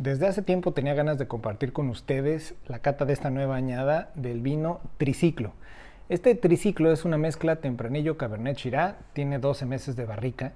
Desde hace tiempo tenía ganas de compartir con ustedes la cata de esta nueva añada del vino Triciclo. Este Triciclo es una mezcla tempranillo Cabernet Chirá, tiene 12 meses de barrica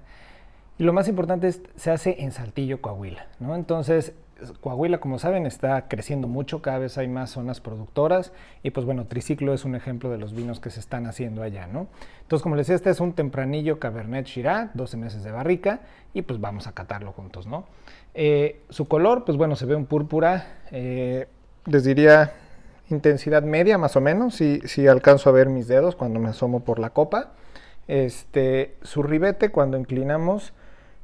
y lo más importante es se hace en Saltillo, Coahuila. ¿no? Entonces Coahuila, como saben, está creciendo mucho, cada vez hay más zonas productoras y pues bueno, Triciclo es un ejemplo de los vinos que se están haciendo allá, ¿no? Entonces, como les decía, este es un tempranillo Cabernet Shiraz, 12 meses de barrica y pues vamos a catarlo juntos, ¿no? Eh, su color, pues bueno, se ve un púrpura, eh, les diría intensidad media más o menos, si, si alcanzo a ver mis dedos cuando me asomo por la copa. Este, su ribete cuando inclinamos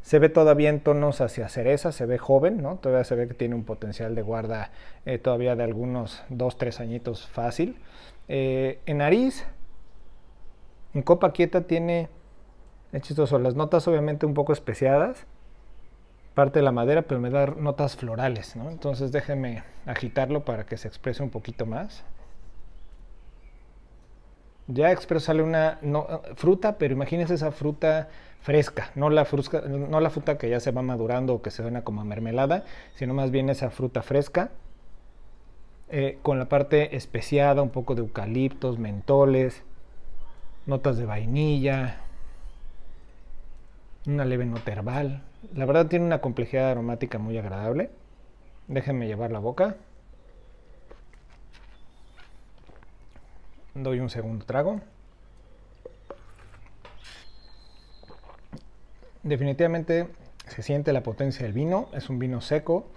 se ve todavía en tonos hacia cereza, se ve joven, ¿no? Todavía se ve que tiene un potencial de guarda eh, todavía de algunos 2-3 añitos fácil. Eh, en nariz, en copa quieta tiene, es son las notas obviamente un poco especiadas, parte de la madera, pero me da notas florales, ¿no? Entonces déjeme agitarlo para que se exprese un poquito más ya sale una fruta, pero imagínense esa fruta fresca, no la, no la fruta que ya se va madurando o que se suena como mermelada, sino más bien esa fruta fresca, eh, con la parte especiada, un poco de eucaliptos, mentoles, notas de vainilla, una leve nota herbal. La verdad tiene una complejidad aromática muy agradable. Déjenme llevar la boca. Doy un segundo trago. Definitivamente se siente la potencia del vino. Es un vino seco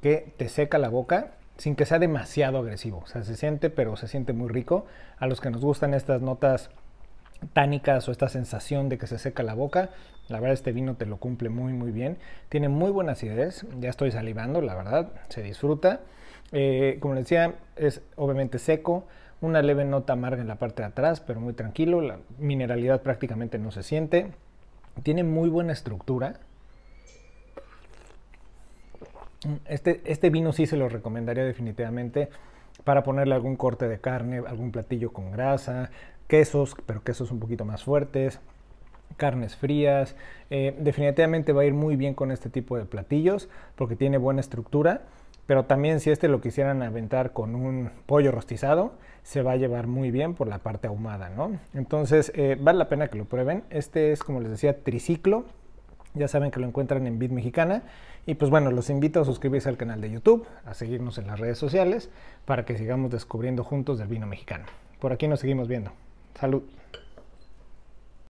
que te seca la boca sin que sea demasiado agresivo. O sea, se siente, pero se siente muy rico. A los que nos gustan estas notas tánicas o esta sensación de que se seca la boca, la verdad este vino te lo cumple muy muy bien. Tiene muy buena acidez, ya estoy salivando, la verdad, se disfruta. Eh, como les decía, es obviamente seco, una leve nota amarga en la parte de atrás, pero muy tranquilo. La mineralidad prácticamente no se siente. Tiene muy buena estructura. Este, este, vino sí se lo recomendaría definitivamente para ponerle algún corte de carne, algún platillo con grasa, quesos, pero quesos un poquito más fuertes, carnes frías. Eh, definitivamente va a ir muy bien con este tipo de platillos porque tiene buena estructura pero también si este lo quisieran aventar con un pollo rostizado, se va a llevar muy bien por la parte ahumada, ¿no? Entonces eh, vale la pena que lo prueben. Este es, como les decía, triciclo. Ya saben que lo encuentran en Vid Mexicana. Y pues bueno, los invito a suscribirse al canal de YouTube, a seguirnos en las redes sociales, para que sigamos descubriendo juntos del vino mexicano. Por aquí nos seguimos viendo. Salud.